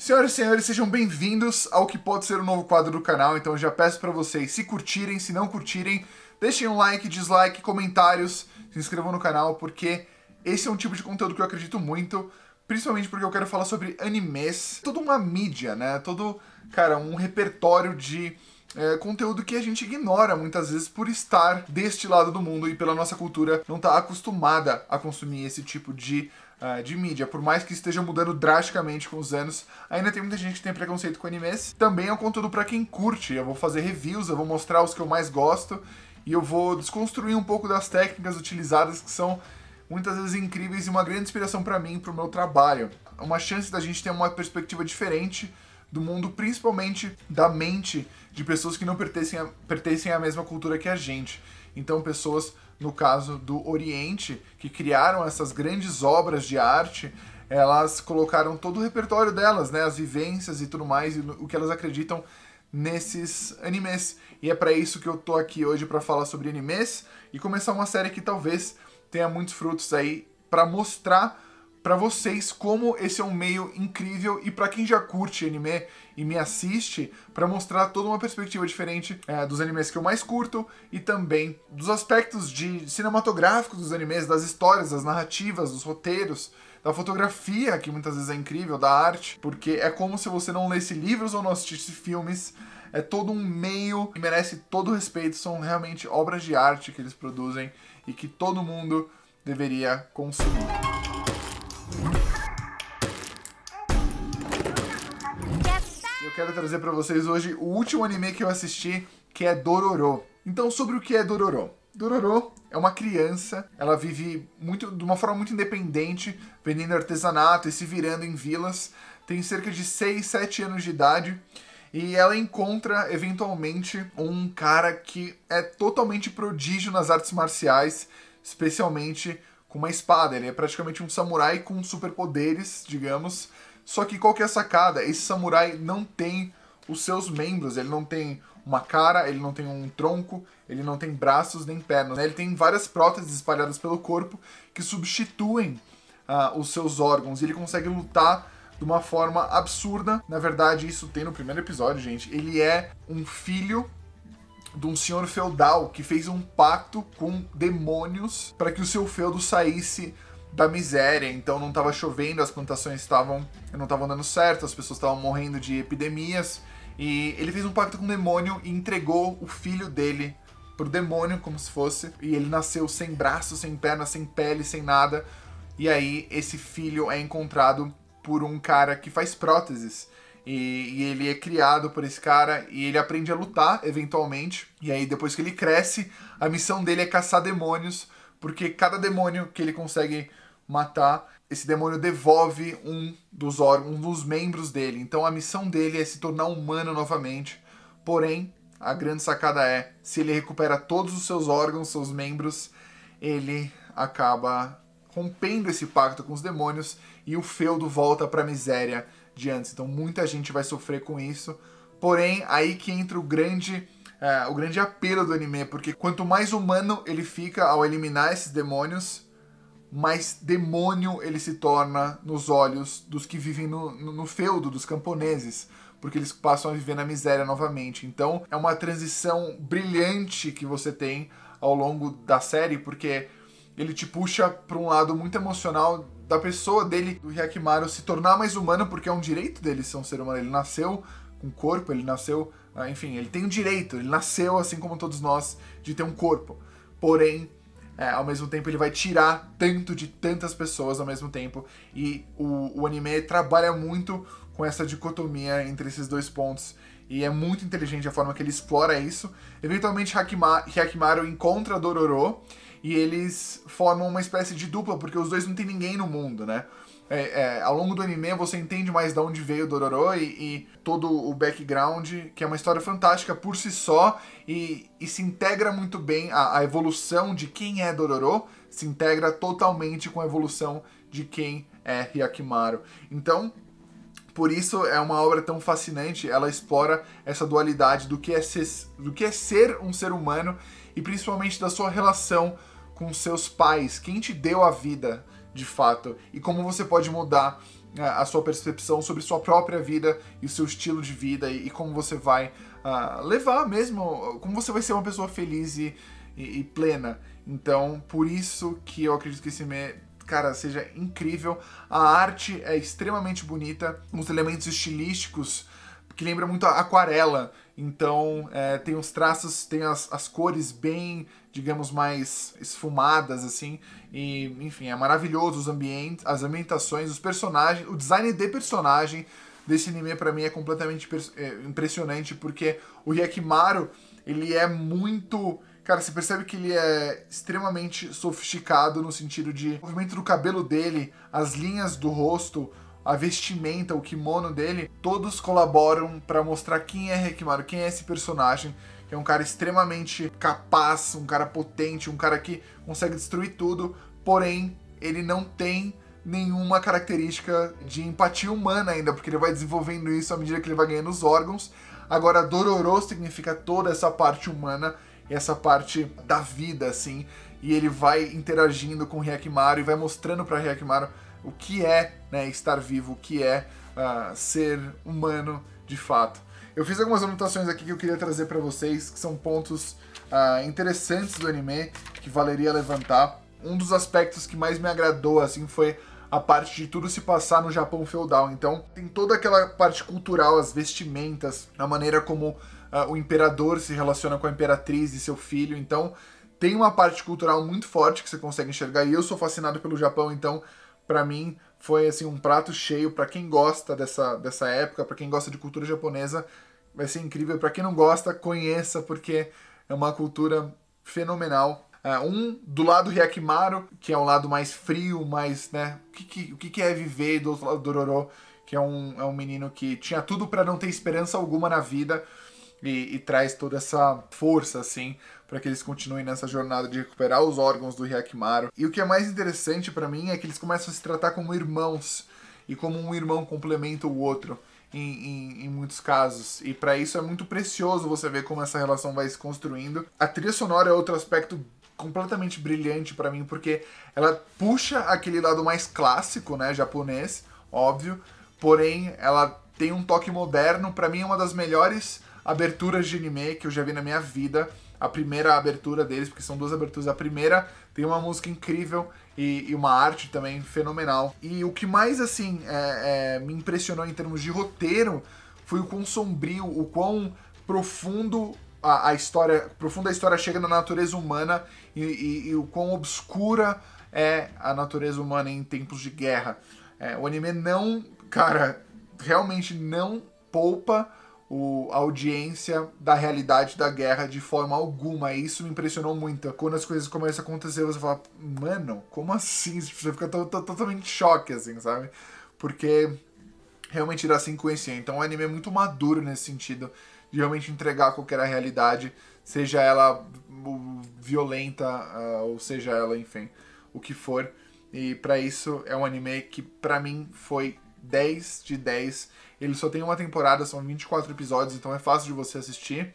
Senhoras e senhores, sejam bem-vindos ao que pode ser o um novo quadro do canal. Então já peço para vocês, se curtirem, se não curtirem, deixem um like, dislike, comentários, se inscrevam no canal, porque esse é um tipo de conteúdo que eu acredito muito, principalmente porque eu quero falar sobre animes, toda uma mídia, né? Todo, cara, um repertório de é, conteúdo que a gente ignora muitas vezes por estar deste lado do mundo e pela nossa cultura não estar tá acostumada a consumir esse tipo de uh, de mídia. Por mais que esteja mudando drasticamente com os anos, ainda tem muita gente que tem preconceito com animes. Também é um conteúdo para quem curte. Eu vou fazer reviews, eu vou mostrar os que eu mais gosto e eu vou desconstruir um pouco das técnicas utilizadas que são muitas vezes incríveis e uma grande inspiração para mim e para o meu trabalho. Uma chance da gente ter uma perspectiva diferente do mundo, principalmente da mente de pessoas que não pertencem, a, pertencem à mesma cultura que a gente. Então, pessoas, no caso do Oriente, que criaram essas grandes obras de arte, elas colocaram todo o repertório delas, né? As vivências e tudo mais, e o que elas acreditam nesses animes. E é para isso que eu tô aqui hoje para falar sobre animes e começar uma série que talvez tenha muitos frutos aí para mostrar para vocês como esse é um meio incrível e para quem já curte anime e me assiste, para mostrar toda uma perspectiva diferente é, dos animes que eu mais curto e também dos aspectos de cinematográficos dos animes, das histórias, das narrativas, dos roteiros, da fotografia, que muitas vezes é incrível, da arte, porque é como se você não lesse livros ou não assistisse filmes. É todo um meio e merece todo o respeito. São realmente obras de arte que eles produzem e que todo mundo deveria consumir. quero trazer para vocês hoje o último anime que eu assisti, que é Dororo. Então, sobre o que é Dororo? Dororo é uma criança, ela vive muito de uma forma muito independente, vendendo artesanato e se virando em vilas. Tem cerca de 6, 7 anos de idade e ela encontra eventualmente um cara que é totalmente prodígio nas artes marciais, especialmente com uma espada. Ele é praticamente um samurai com superpoderes, digamos, só que qual que é a sacada? Esse samurai não tem os seus membros, ele não tem uma cara, ele não tem um tronco, ele não tem braços nem pernas. Né? Ele tem várias próteses espalhadas pelo corpo que substituem uh, os seus órgãos. E ele consegue lutar de uma forma absurda. Na verdade, isso tem no primeiro episódio, gente. Ele é um filho de um senhor feudal que fez um pacto com demônios para que o seu feudo saísse da miséria, então não estava chovendo, as plantações estavam não estavam dando certo, as pessoas estavam morrendo de epidemias, e ele fez um pacto com o demônio e entregou o filho dele pro demônio como se fosse, e ele nasceu sem braço, sem perna, sem pele, sem nada. E aí esse filho é encontrado por um cara que faz próteses. E, e, ele é criado por esse cara e ele aprende a lutar eventualmente. E aí, depois que ele cresce, a missão dele é caçar demônios, porque cada demônio que ele consegue matar, esse demônio devolve um dos órgãos, um dos membros dele. Então a missão dele é se tornar humano novamente. Porém, a grande sacada é, se ele recupera todos os seus órgãos, seus membros, ele acaba rompendo esse pacto com os demônios e o feudo volta para a miséria de antes. Então muita gente vai sofrer com isso. Porém, aí que entra o grande é, o grande apelo do anime, porque quanto mais humano ele fica ao eliminar esses demônios, mais demônio ele se torna nos olhos dos que vivem no, no, no, feudo, dos camponeses, porque eles passam a viver na miséria novamente. Então é uma transição brilhante que você tem ao longo da série, porque ele te puxa para um lado muito emocional da pessoa dele, do Hyakimaru, se tornar mais humano, porque é um direito dele ser um ser humano. Ele nasceu com corpo, ele nasceu. Ah, enfim, ele tem o um direito, ele nasceu assim como todos nós de ter um corpo. Porém, é, ao mesmo tempo, ele vai tirar tanto de tantas pessoas ao mesmo tempo. E o, o anime trabalha muito com essa dicotomia entre esses dois pontos. E é muito inteligente a forma que ele explora isso. Eventualmente, Hakimaru encontra Dororo e eles formam uma espécie de dupla, porque os dois não tem ninguém no mundo, né? É, é, ao longo do anime você entende mais de onde veio o Dororo e, e, todo o background, que é uma história fantástica por si só e, e se integra muito bem a, a, evolução de quem é Dororo, se integra totalmente com a evolução de quem é Hyakimaru. Então, por isso é uma obra tão fascinante, ela explora essa dualidade do que é ser, do que é ser um ser humano e principalmente da sua relação com seus pais, quem te deu a vida de fato e como você pode mudar é, a sua percepção sobre sua própria vida e o seu estilo de vida e, como você vai uh, levar mesmo, como você vai ser uma pessoa feliz e, e, e, plena. Então, por isso que eu acredito que esse me cara, seja incrível. A arte é extremamente bonita, uns elementos estilísticos que lembra muito aquarela então é, tem os traços, tem as, as cores bem, digamos, mais esfumadas, assim. E, enfim, é maravilhoso os ambientes, as ambientações, os personagens, o design de personagem desse anime para mim é completamente é, impressionante, porque o Yakimaru, ele é muito. Cara, você percebe que ele é extremamente sofisticado no sentido de o movimento do cabelo dele, as linhas do rosto, a vestimenta, o kimono dele, todos colaboram para mostrar quem é Rekimaru, quem é esse personagem, que é um cara extremamente capaz, um cara potente, um cara que consegue destruir tudo, porém ele não tem nenhuma característica de empatia humana ainda, porque ele vai desenvolvendo isso à medida que ele vai ganhando os órgãos. Agora, Dororo significa toda essa parte humana, essa parte da vida, assim, e ele vai interagindo com o Hyakimaru e vai mostrando para Hyakimaru o que é né, estar vivo, o que é uh, ser humano de fato. Eu fiz algumas anotações aqui que eu queria trazer para vocês, que são pontos uh, interessantes do anime que valeria levantar. Um dos aspectos que mais me agradou assim foi a parte de tudo se passar no Japão feudal. Então, tem toda aquela parte cultural, as vestimentas, a maneira como uh, o imperador se relaciona com a imperatriz e seu filho. Então, tem uma parte cultural muito forte que você consegue enxergar. E eu sou fascinado pelo Japão, então para mim foi assim um prato cheio para quem gosta dessa, dessa época, para quem gosta de cultura japonesa, vai ser incrível. Para quem não gosta, conheça porque é uma cultura fenomenal. Uh, um do lado Ryakimaru, que é um lado mais frio, mais, né, o que, que, o que é viver do outro lado Dororo, que é um, é um menino que tinha tudo para não ter esperança alguma na vida e, e traz toda essa força, assim, para que eles continuem nessa jornada de recuperar os órgãos do Hyakimaru. E o que é mais interessante para mim é que eles começam a se tratar como irmãos e como um irmão complementa o outro. Em, em, em, muitos casos. E para isso é muito precioso você ver como essa relação vai se construindo. A trilha sonora é outro aspecto completamente brilhante para mim, porque ela puxa aquele lado mais clássico, né, japonês, óbvio, porém ela tem um toque moderno. Para mim é uma das melhores aberturas de anime que eu já vi na minha vida a primeira abertura deles, porque são duas aberturas. A primeira tem uma música incrível e, e uma arte também fenomenal. E o que mais, assim, é, é, me impressionou em termos de roteiro foi o quão sombrio, o quão profundo a, a história, profunda a história chega na natureza humana e, e, e o quão obscura é a natureza humana em tempos de guerra. É, o anime não, cara, realmente não poupa o, a audiência da realidade da guerra de forma alguma. E isso me impressionou muito. Quando as coisas começam a acontecer, você fala, mano, como assim? Você fica totalmente em choque, assim, sabe? Porque realmente irá se conhecer. Então o anime é muito maduro nesse sentido de realmente entregar qualquer realidade, seja ela violenta, ah, ou seja ela, enfim, o que for. E para isso é um anime que para mim foi 10 de 10. Ele só tem uma temporada, são 24 episódios, então é fácil de você assistir.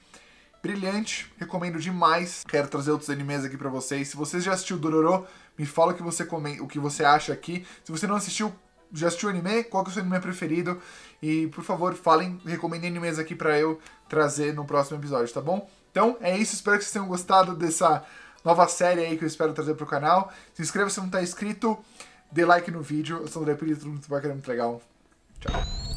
Brilhante, recomendo demais. Quero trazer outros animes aqui para vocês. Se você já assistiu Dororo, me fala o que você come... o que você acha aqui. Se você não assistiu, já assistiu anime? Qual é o seu anime preferido? E por favor, falem, recomendem animes aqui para eu trazer no próximo episódio, tá bom? Então é isso, espero que vocês tenham gostado dessa nova série aí que eu espero trazer pro canal. Se inscreva se não tá inscrito. Dê like no vídeo. Eu sou o André Pires, tudo muito bacana, muito legal. Tchau.